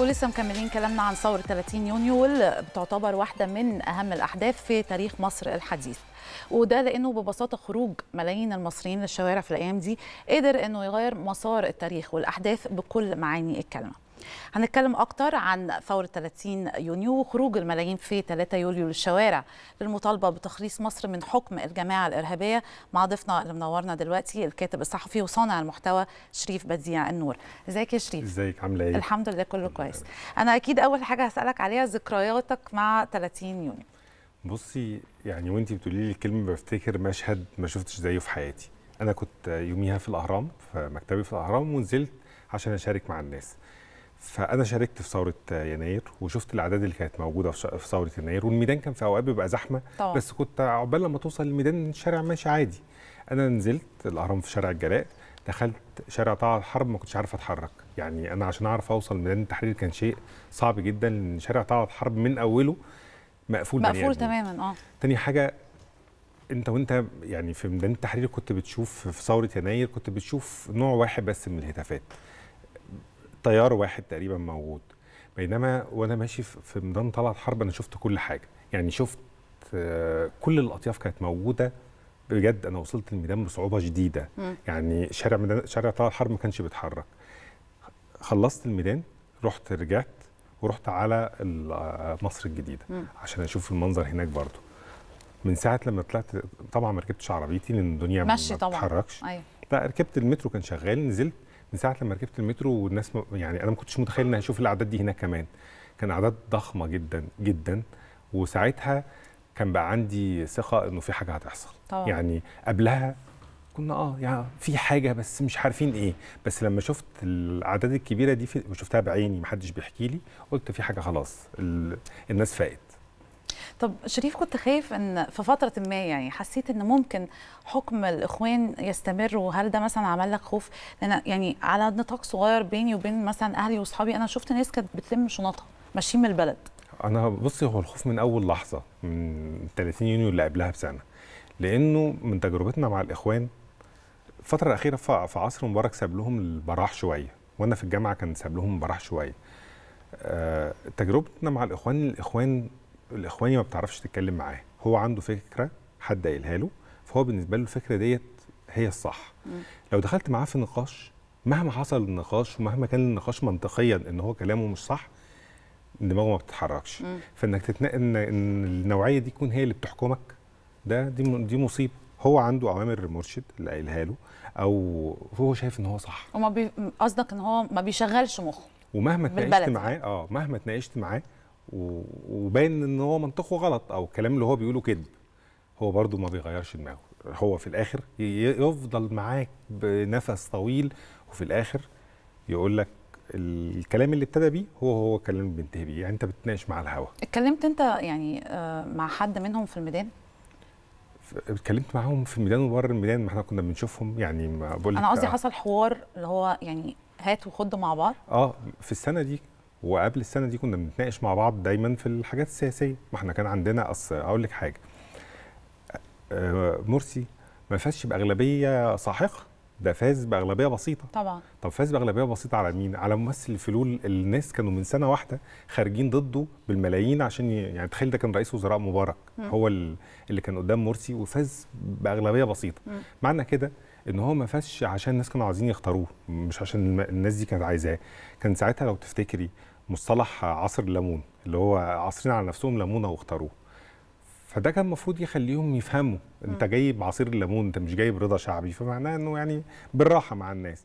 ولسه مكملين كلامنا عن ثورة 30 يونيو واللي بتعتبر واحدة من أهم الأحداث في تاريخ مصر الحديث وده لأنه ببساطة خروج ملايين المصريين للشوارع في الأيام دي قدر أنه يغير مسار التاريخ والأحداث بكل معاني الكلمة هنتكلم أكتر عن ثورة 30 يونيو وخروج الملايين في 3 يوليو للشوارع للمطالبة بتخليص مصر من حكم الجماعة الإرهابية مع ضيفنا اللي منورنا دلوقتي الكاتب الصحفي وصانع المحتوى شريف بديع النور ازيك يا شريف ازيك عامله ايه الحمد لله كله كويس انا اكيد اول حاجه هسالك عليها ذكرياتك مع 30 يونيو بصي يعني وانت بتقولي لي الكلمه بفتكر مشهد ما شفتش زيه في حياتي انا كنت يوميها في الاهرام في مكتبي في الاهرام ونزلت عشان اشارك مع الناس فانا شاركت في ثوره يناير وشفت الاعداد اللي كانت موجوده في ثوره يناير والميدان كان في اوقات بيبقى زحمه طبعا. بس كنت عقبال لما توصل الميدان الشارع ماشي عادي انا نزلت الاهرام في شارع الجلاء دخلت شارع طه الحرب ما كنتش عارف اتحرك يعني انا عشان اعرف اوصل ميدان التحرير كان شيء صعب جدا لان شارع طه الحرب من اوله مقفول مقفول تماما اه تاني حاجه انت وانت يعني في ميدان التحرير كنت بتشوف في ثوره يناير كنت بتشوف نوع واحد بس من الهتافات طيار واحد تقريبا موجود بينما وانا ماشي في ميدان طلعت حرب انا شفت كل حاجه يعني شفت آه، كل الاطياف كانت موجوده بجد انا وصلت الميدان بصعوبه شديده يعني شارع ميدان شارع طلعت حرب ما كانش بيتحرك خلصت الميدان رحت رجعت ورحت على آه، مصر الجديده مم. عشان اشوف المنظر هناك برضو من ساعه لما طلعت طبعا ما ركبتش عربيتي لان الدنيا ما بتتحركش أيوه. لا ركبت المترو كان شغال نزلت من ساعه لما ركبت المترو والناس يعني انا ما كنتش متخيل ان هشوف الاعداد دي هناك كمان كان اعداد ضخمه جدا جدا وساعتها كان بقى عندي ثقه انه في حاجه هتحصل طبعا. يعني قبلها كنا اه يعني في حاجه بس مش عارفين ايه بس لما شفت الاعداد الكبيره دي وشفتها شفتها بعيني محدش بيحكي لي قلت في حاجه خلاص الناس فاقت طب شريف كنت خايف ان في فتره ما يعني حسيت ان ممكن حكم الاخوان يستمر وهل ده مثلا عمل لك خوف لان يعني على نطاق صغير بيني وبين مثلا اهلي واصحابي انا شفت ناس كانت بتلم شنطها ماشيين من البلد انا بصي هو الخوف من اول لحظه من 30 يونيو اللي قبلها بسنه لانه من تجربتنا مع الاخوان الفتره الاخيره في عصر مبارك ساب لهم البراح شويه وانا في الجامعه كان ساب لهم البراح شويه آه، تجربتنا مع الاخوان الاخوان الاخواني ما بتعرفش تتكلم معاه هو عنده فكره حد قايلها له فهو بالنسبه له الفكره ديت هي الصح لو دخلت معاه في نقاش مهما حصل النقاش ومهما كان النقاش منطقيا ان هو كلامه مش صح دماغه ما بتتحركش م. فانك تتنقل ان النوعيه دي تكون هي اللي بتحكمك ده دي دي مصيبه هو عنده اوامر المرشد اللي قايلها له او هو شايف ان هو صح وما بي... قصدك ان هو ما بيشغلش مخه ومهما اتناقشت معاه اه مهما اتناقشت معاه وباين ان هو منطقه غلط او الكلام اللي هو بيقوله كذب هو برضو ما بيغيرش دماغه هو في الاخر يفضل معاك بنفس طويل وفي الاخر يقول لك الكلام اللي ابتدى بيه هو هو الكلام اللي بينتهي بيه يعني انت بتناقش مع الهوا اتكلمت انت يعني آه، مع حد منهم في الميدان اتكلمت معاهم في الميدان وبره الميدان ما احنا كنا بنشوفهم يعني بقول انا قصدي آه حصل حوار اللي هو يعني هات وخد مع بعض اه في السنه دي وقبل السنه دي كنا بنتناقش مع بعض دايما في الحاجات السياسيه ما احنا كان عندنا اصل اقول لك حاجه آه، مرسي ما فازش باغلبيه ساحقه ده فاز باغلبيه بسيطه طبعا طب فاز باغلبيه بسيطه على مين على ممثل الفلول الناس كانوا من سنه واحده خارجين ضده بالملايين عشان يعني تخيل ده كان رئيس وزراء مبارك م. هو اللي كان قدام مرسي وفاز باغلبيه بسيطه م. معنى كده ان هو ما فازش عشان الناس كانوا عايزين يختاروه مش عشان الناس دي كانت عايزاه كان ساعتها لو تفتكري مصطلح عصر الليمون اللي هو عصرين على نفسهم ليمونه واختاروه فده كان المفروض يخليهم يفهموا انت جايب عصير الليمون انت مش جايب رضا شعبي فمعناه انه يعني بالراحه مع الناس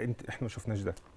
انت احنا ما شفناش ده